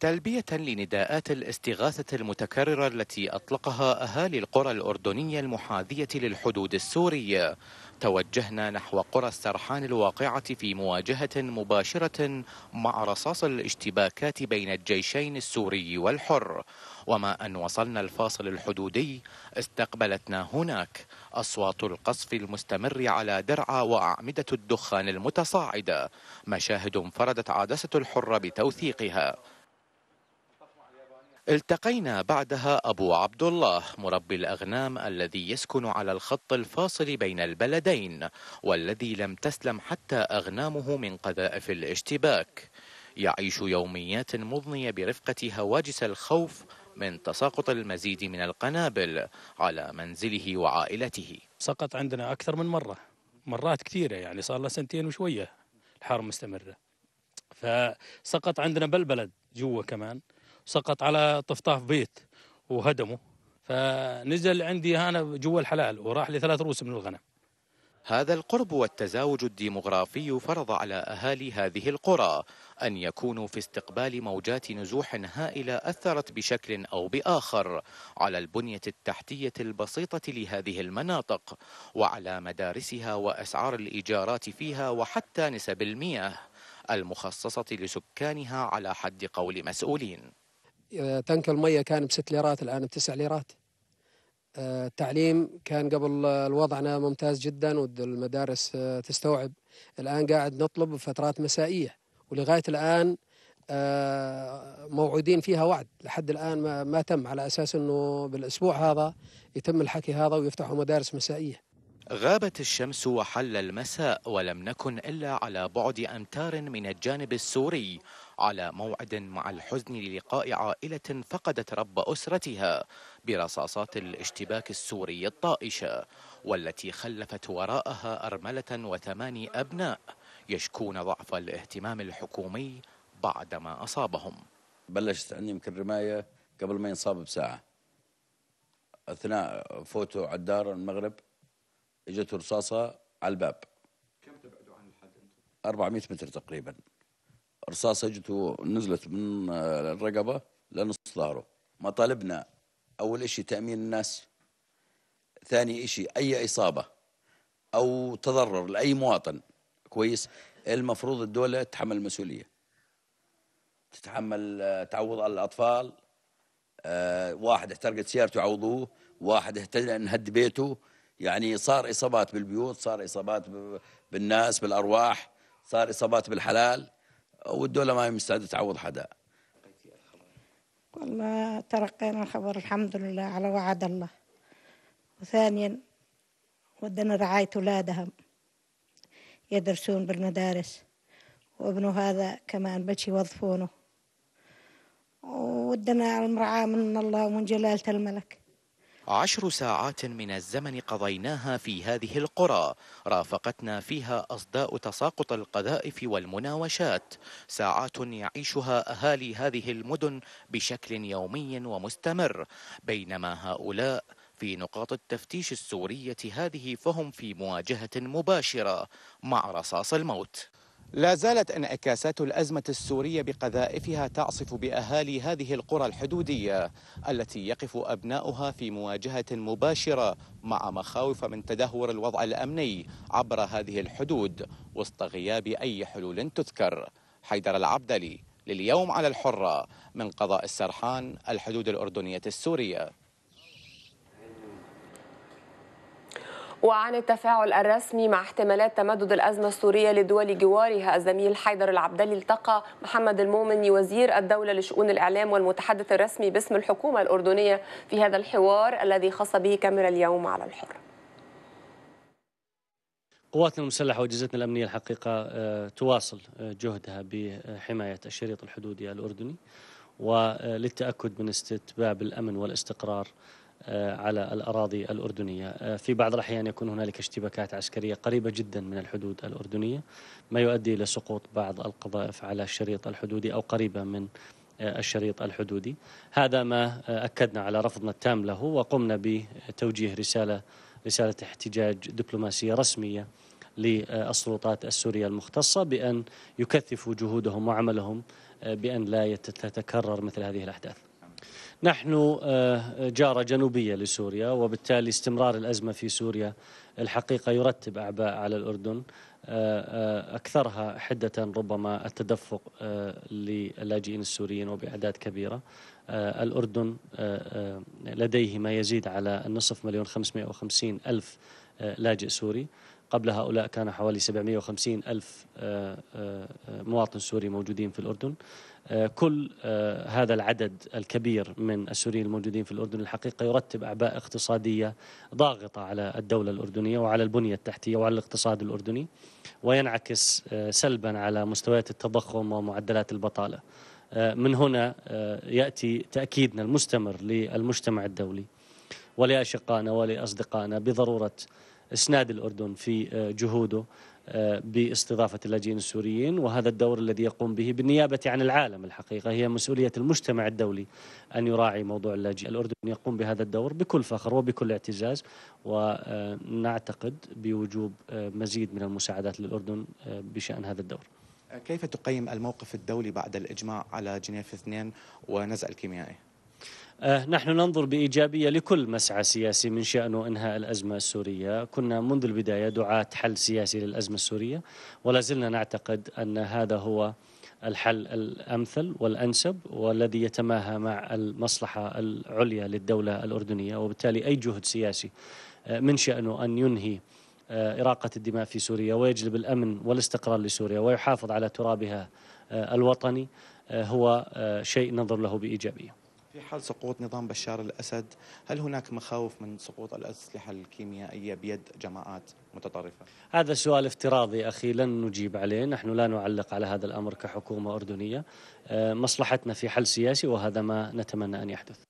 تلبية لنداءات الاستغاثة المتكررة التي أطلقها أهالي القرى الأردنية المحاذية للحدود السورية توجهنا نحو قرى السرحان الواقعة في مواجهة مباشرة مع رصاص الاشتباكات بين الجيشين السوري والحر وما أن وصلنا الفاصل الحدودي استقبلتنا هناك أصوات القصف المستمر على درعا وأعمدة الدخان المتصاعدة مشاهد فردت عدسة الحر بتوثيقها التقينا بعدها أبو عبد الله مربي الأغنام الذي يسكن على الخط الفاصل بين البلدين والذي لم تسلم حتى أغنامه من قذائف الاشتباك يعيش يوميات مضنية برفقة هواجس الخوف من تساقط المزيد من القنابل على منزله وعائلته سقط عندنا أكثر من مرة مرات كثيرة يعني صار له سنتين وشوية الحرب مستمرة فسقط عندنا بالبلد جوا كمان سقط على طفطاف بيت وهدمه فنزل عندي هنا جوا الحلال وراح لثلاث رؤوس من الغنم هذا القرب والتزاوج الديمغرافي فرض على اهالي هذه القرى ان يكونوا في استقبال موجات نزوح هائله اثرت بشكل او باخر على البنيه التحتيه البسيطه لهذه المناطق وعلى مدارسها واسعار الايجارات فيها وحتى نسب المياه المخصصه لسكانها على حد قول مسؤولين آه، تنك المية كان بست ليرات الآن بتسع ليرات آه، التعليم كان قبل الوضعنا ممتاز جدا والمدارس آه، تستوعب الآن قاعد نطلب فترات مسائية ولغاية الآن موعودين فيها وعد لحد الآن ما تم على أساس أنه بالأسبوع هذا يتم الحكي هذا ويفتحوا مدارس مسائية غابت الشمس وحل المساء ولم نكن إلا على بعد أمتار من الجانب السوري على موعد مع الحزن للقاء عائلة فقدت رب أسرتها برصاصات الاشتباك السوري الطائشة والتي خلفت وراءها أرملة وثماني أبناء يشكون ضعف الاهتمام الحكومي بعدما أصابهم بلشت عندي يمكن رماية قبل ما ينصاب بساعة أثناء فوتو على الدار المغرب اجته رصاصه على الباب كم تبعدوا عن الحد انتم؟ 400 متر تقريبا رصاصه اجته نزلت من الرقبه لنص ظهره مطالبنا اول شيء تامين الناس ثاني شيء اي اصابه او تضرر لاي مواطن كويس المفروض الدوله تتحمل المسؤوليه تتحمل تعوض على الاطفال آه، واحد احترقت سيارته عوضوه واحد اهتز انهد بيته يعني صار إصابات بالبيوت صار إصابات بالناس بالأرواح صار إصابات بالحلال والدولة ما هي مستعدة تعوض حدا والله ترقينا الخبر الحمد لله على وعد الله وثانيا ودنا رعاية أولادهم يدرسون بالمدارس وابنه هذا كمان بش يوظفونه ودنا المرعاة من الله ومن جلالة الملك عشر ساعات من الزمن قضيناها في هذه القرى رافقتنا فيها أصداء تساقط القذائف والمناوشات ساعات يعيشها أهالي هذه المدن بشكل يومي ومستمر بينما هؤلاء في نقاط التفتيش السورية هذه فهم في مواجهة مباشرة مع رصاص الموت لا زالت انعكاسات الأزمة السورية بقذائفها تعصف بأهالي هذه القرى الحدودية التي يقف أبناؤها في مواجهة مباشرة مع مخاوف من تدهور الوضع الأمني عبر هذه الحدود وسط غياب أي حلول تذكر حيدر العبدلي لليوم على الحرة من قضاء السرحان الحدود الأردنية السورية وعن التفاعل الرسمي مع احتمالات تمدد الأزمة السورية لدول جوارها الزميل حيدر العبدلي التقى محمد المؤمن وزير الدولة لشؤون الإعلام والمتحدث الرسمي باسم الحكومة الأردنية في هذا الحوار الذي خص به كاميرا اليوم على الحر قواتنا المسلحة وأجهزتنا الأمنية الحقيقة آه، تواصل آه، جهدها بحماية الشريط الحدودي الأردني وللتأكد من استتباب الأمن والاستقرار آه، على الأراضي الأردنية آه، في بعض الأحيان يكون هنالك اشتباكات عسكرية قريبة جدا من الحدود الأردنية ما يؤدي إلى سقوط بعض القذائف على الشريط الحدودي أو قريبة من آه، الشريط الحدودي هذا ما أكدنا على رفضنا التام له وقمنا بتوجيه رسالة رسالة احتجاج دبلوماسية رسمية للسلطات السورية المختصة بأن يكثفوا جهودهم وعملهم بأن لا تتكرر مثل هذه الأحداث نحن آه، جارة جنوبية لسوريا وبالتالي استمرار الأزمة في سوريا الحقيقة يرتب أعباء على الأردن آه، آه، أكثرها حدة ربما التدفق للاجئين السوريين وبأعداد كبيرة الأردن لديه ما يزيد على النصف مليون خمسمائة وخمسين ألف لاجئ سوري قبل هؤلاء كان حوالي 750 ألف آه، آه، آه، مواطن سوري موجودين في الأردن كل هذا العدد الكبير من السوريين الموجودين في الأردن الحقيقة يرتب أعباء اقتصادية ضاغطة على الدولة الأردنية وعلى البنية التحتية وعلى الاقتصاد الأردني وينعكس سلبا على مستويات التضخم ومعدلات البطالة من هنا يأتي تأكيدنا المستمر للمجتمع الدولي ولأشقائنا ولأصدقائنا بضرورة اسناد الأردن في آه، جهوده آه، باستضافة اللاجئين السوريين وهذا الدور الذي يقوم به بالنيابة عن العالم الحقيقة هي مسؤولية المجتمع الدولي أن يراعي موضوع اللاجئ الأردن يقوم بهذا الدور بكل فخر وبكل اعتزاز ونعتقد آه، بوجوب مزيد من المساعدات للأردن بشأن هذا الدور كيف تقيم الموقف الدولي بعد الإجماع على جنيف 2 ونزع الكيميائي؟ آه، نحن ننظر بإيجابية لكل مسعى سياسي من شأنه إنهاء الأزمة السورية كنا منذ البداية دعاة حل سياسي للأزمة السورية ولا زلنا نعتقد أن هذا هو الحل الأمثل والأنسب والذي يتماهى مع المصلحة العليا للدولة الأردنية وبالتالي أي جهد سياسي آه، من شأنه أن ينهي آه، إراقة الدماء في سوريا ويجلب الأمن والاستقرار لسوريا ويحافظ على ترابها الوطني هو شيء ننظر له بإيجابية في حال سقوط نظام بشار الأسد هل هناك مخاوف من سقوط الأسلحة الكيميائية بيد جماعات متطرفة؟ هذا سؤال افتراضي أخي لن نجيب عليه نحن لا نعلق على هذا الأمر كحكومة أردنية آه، مصلحتنا في حل سياسي وهذا ما نتمنى أن يحدث